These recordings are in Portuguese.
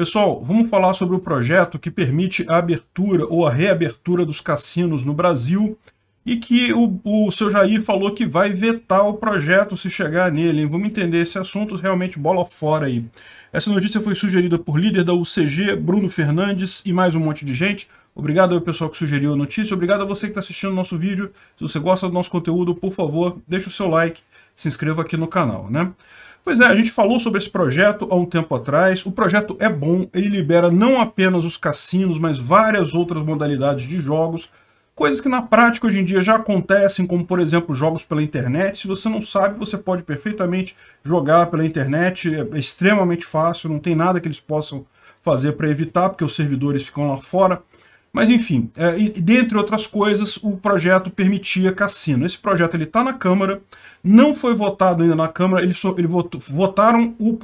Pessoal, vamos falar sobre o projeto que permite a abertura ou a reabertura dos cassinos no Brasil e que o, o seu Jair falou que vai vetar o projeto se chegar nele. Vamos entender esse assunto realmente bola fora aí. Essa notícia foi sugerida por líder da UCG, Bruno Fernandes e mais um monte de gente. Obrigado ao pessoal que sugeriu a notícia, obrigado a você que está assistindo o nosso vídeo. Se você gosta do nosso conteúdo, por favor, deixe o seu like, se inscreva aqui no canal, né? Pois é, a gente falou sobre esse projeto há um tempo atrás. O projeto é bom, ele libera não apenas os cassinos, mas várias outras modalidades de jogos, coisas que na prática hoje em dia já acontecem, como por exemplo jogos pela internet. Se você não sabe, você pode perfeitamente jogar pela internet, é, é extremamente fácil, não tem nada que eles possam fazer para evitar, porque os servidores ficam lá fora. Mas enfim, é, dentre outras coisas, o projeto permitia cassino. Esse projeto ele está na Câmara, não foi votado ainda na Câmara, ele, so, ele votou, votaram o,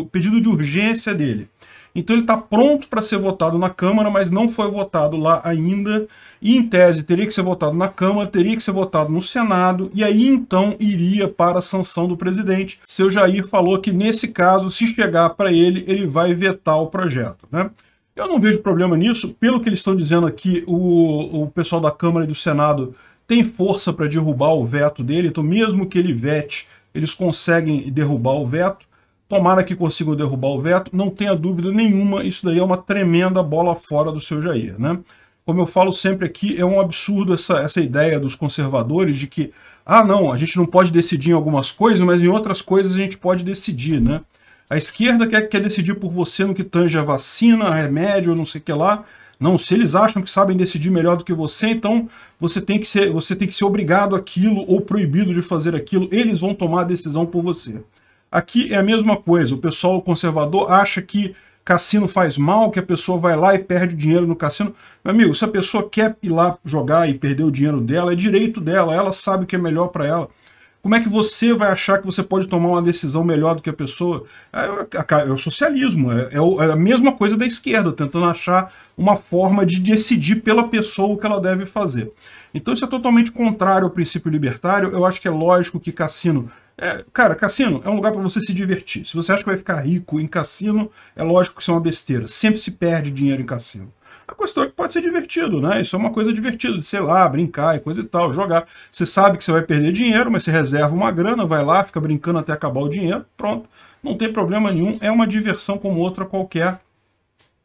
o pedido de urgência dele. Então ele está pronto para ser votado na Câmara, mas não foi votado lá ainda. E em tese teria que ser votado na Câmara, teria que ser votado no Senado, e aí então iria para a sanção do presidente. Seu Jair falou que nesse caso, se chegar para ele, ele vai vetar o projeto. Né? Eu não vejo problema nisso. Pelo que eles estão dizendo aqui, o, o pessoal da Câmara e do Senado tem força para derrubar o veto dele, então mesmo que ele vete, eles conseguem derrubar o veto. Tomara que consigam derrubar o veto, não tenha dúvida nenhuma, isso daí é uma tremenda bola fora do seu Jair. Né? Como eu falo sempre aqui, é um absurdo essa, essa ideia dos conservadores de que, ah não, a gente não pode decidir em algumas coisas, mas em outras coisas a gente pode decidir. Né? A esquerda quer, quer decidir por você no que tange a vacina, remédio, não sei o que lá. Não, se eles acham que sabem decidir melhor do que você, então você tem que ser, você tem que ser obrigado aquilo ou proibido de fazer aquilo. Eles vão tomar a decisão por você. Aqui é a mesma coisa. O pessoal conservador acha que cassino faz mal, que a pessoa vai lá e perde o dinheiro no cassino. Meu amigo, se a pessoa quer ir lá jogar e perder o dinheiro dela, é direito dela, ela sabe o que é melhor para ela. Como é que você vai achar que você pode tomar uma decisão melhor do que a pessoa? É, é o socialismo, é, é, é, a mesma coisa da esquerda, tentando achar uma forma de decidir pela pessoa o que ela deve fazer. Então isso é totalmente contrário ao princípio libertário. Eu acho que é lógico que cassino. É, cara, cassino é um lugar para você se divertir. Se você acha que vai ficar rico em cassino, é lógico que isso é uma besteira. Sempre se perde dinheiro em cassino a questão é que pode ser divertido, né? Isso é uma coisa divertida, de sei lá, brincar e coisa e tal, jogar. Você sabe que você vai perder dinheiro, mas você reserva uma grana, vai lá, fica brincando até acabar o dinheiro, pronto. Não tem problema nenhum, é uma diversão como outra qualquer.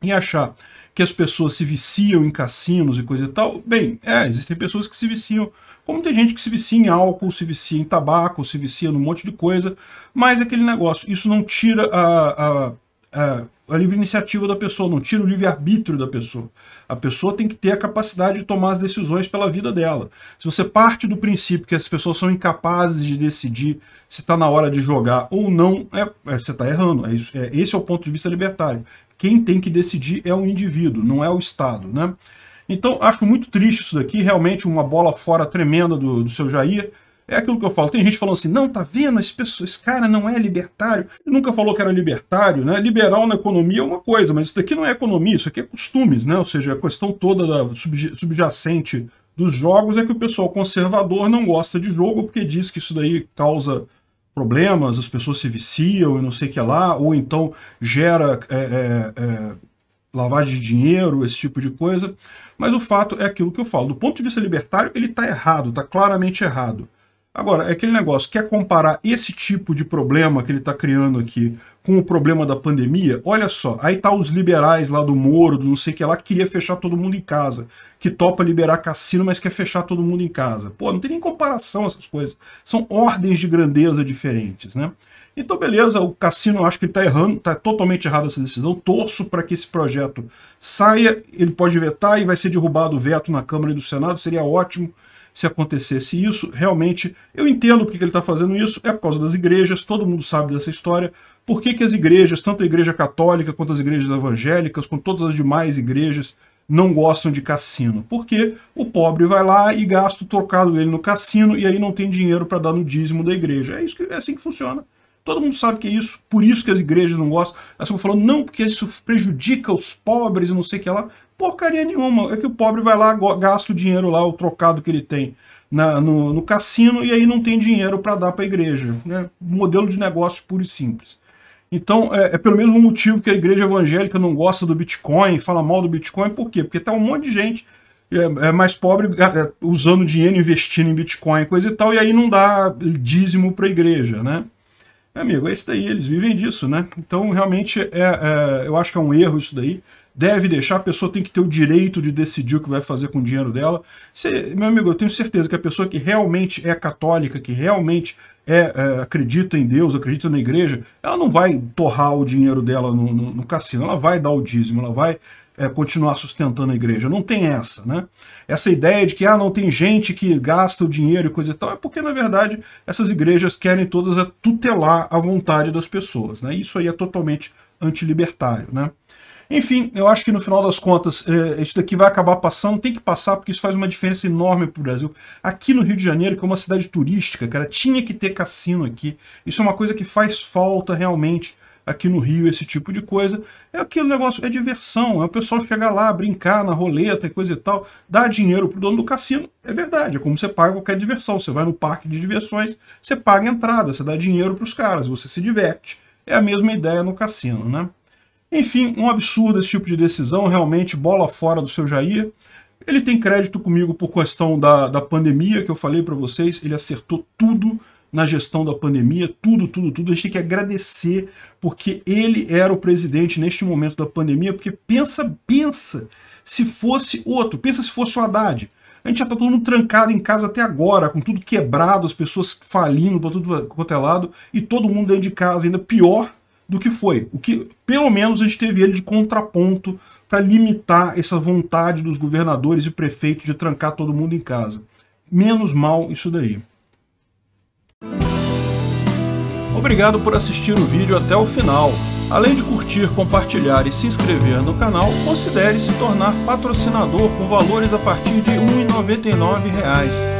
E achar que as pessoas se viciam em cassinos e coisa e tal, bem, é, existem pessoas que se viciam, como tem gente que se vicia em álcool, se vicia em tabaco, se vicia num monte de coisa, mas aquele negócio, isso não tira a, a é, a, livre iniciativa da pessoa, não tira o livre-arbítrio da pessoa. A pessoa tem que ter a capacidade de tomar as decisões pela vida dela. Se você parte do princípio que as pessoas são incapazes de decidir se está na hora de jogar ou não, é, é você está errando. É isso, é, esse é o ponto de vista libertário. Quem tem que decidir é o indivíduo, não é o Estado. Né? Então, acho muito triste isso daqui, realmente uma bola fora tremenda do, do seu Jair. É aquilo que eu falo. Tem gente falando assim, não, tá vendo? Esse, pessoa, esse cara não é libertário. Ele nunca falou que era libertário, né? Liberal na economia é uma coisa, mas isso daqui não é economia, isso aqui é costumes, né? Ou seja, a questão toda da subjacente dos jogos é que o pessoal conservador não gosta de jogo porque diz que isso daí causa problemas, as pessoas se viciam e não sei o que lá, ou então gera é, é, é, lavagem de dinheiro, esse tipo de coisa. Mas o fato é aquilo que eu falo. Do ponto de vista libertário, ele está errado, está claramente errado. Agora, é aquele negócio, quer comparar esse tipo de problema que ele está criando aqui com o problema da pandemia? Olha só, aí tá os liberais lá do Moro, do não sei o que lá, que queria fechar todo mundo em casa, que topa liberar cassino, mas quer fechar todo mundo em casa. Pô, não tem nem comparação essas coisas. São ordens de grandeza diferentes, né? Então, beleza, o Cassino eu acho que ele está errando, está totalmente errado essa decisão. Torço para que esse projeto saia, ele pode vetar e vai ser derrubado o veto na Câmara e do Senado, seria ótimo se acontecesse isso. Realmente, eu entendo porque ele está fazendo isso, é por causa das igrejas, todo mundo sabe dessa história. Por que, que as igrejas, tanto a igreja católica quanto as igrejas evangélicas, com todas as demais igrejas, não gostam de cassino? Porque o pobre vai lá e gasta o trocado dele no cassino e aí não tem dinheiro para dar no dízimo da igreja. É, isso que, é assim que funciona. Todo mundo sabe que é isso, por isso que as igrejas não gostam. Elas estão falando, não, porque isso prejudica os pobres e não sei o que lá porcaria nenhuma. É que o pobre vai lá, gasta o dinheiro lá, o trocado que ele tem na, no, no cassino, e aí não tem dinheiro para dar para a igreja. Né? Modelo de negócio puro e simples. Então, é, é, pelo mesmo motivo que a igreja evangélica não gosta do Bitcoin, fala mal do Bitcoin, por quê? Porque tá um monte de gente é, é mais pobre é, é, usando dinheiro, investindo em Bitcoin, coisa e tal, e aí não dá dízimo para a igreja, né? Amigo, é isso daí, eles vivem disso, né? Então, realmente, é, é eu acho que é um erro isso daí deve deixar, a pessoa tem que ter o direito de decidir o que vai fazer com o dinheiro dela. meu amigo, eu tenho certeza que a pessoa que realmente é católica, que realmente é, é, acredita em Deus, acredita na igreja, ela não vai torrar o dinheiro dela no, no, no cassino, ela vai dar o dízimo, ela vai é, continuar sustentando a igreja. Não tem essa, né? Essa ideia de que ah, não tem gente que gasta o dinheiro e coisa e tal, é porque, na verdade, essas igrejas querem todas é tutelar a vontade das pessoas, né? Isso aí é totalmente antilibertário, né? Enfim, eu acho que no final das contas, é, isso daqui vai acabar passando, tem que passar, porque isso faz uma diferença enorme para o Brasil. Aqui no Rio de Janeiro, que é uma cidade turística, cara, tinha que ter cassino aqui. Isso é uma coisa que faz falta realmente aqui no Rio, esse tipo de coisa. É aquele negócio, é diversão, é o pessoal chegar lá, brincar na roleta e coisa e tal, dar dinheiro pro dono do cassino, é verdade, é como você paga qualquer diversão. Você vai no parque de diversões, você paga a entrada, você dá dinheiro para os caras, você se diverte. É a mesma ideia no cassino, né? Enfim, um absurdo esse tipo de decisão, realmente bola fora do seu Jair. Ele tem crédito comigo por questão da, da pandemia, que eu falei para vocês, ele acertou tudo na gestão da pandemia, tudo, tudo, tudo. A gente tem que agradecer, porque ele era o presidente neste momento da pandemia, porque pensa, pensa se fosse outro, pensa se fosse o Haddad. A gente já tá todo mundo trancado em casa até agora, com tudo quebrado, as pessoas falindo para tudo quanto é lado, e todo mundo dentro de casa, ainda pior do que foi. O que, pelo menos, a gente teve ele de contraponto para limitar essa vontade dos governadores e prefeitos de trancar todo mundo em casa. Menos mal isso daí. Obrigado por assistir o vídeo até o final. Além de curtir, compartilhar e se inscrever no canal, considere se tornar patrocinador com valores a partir de R$ 1,99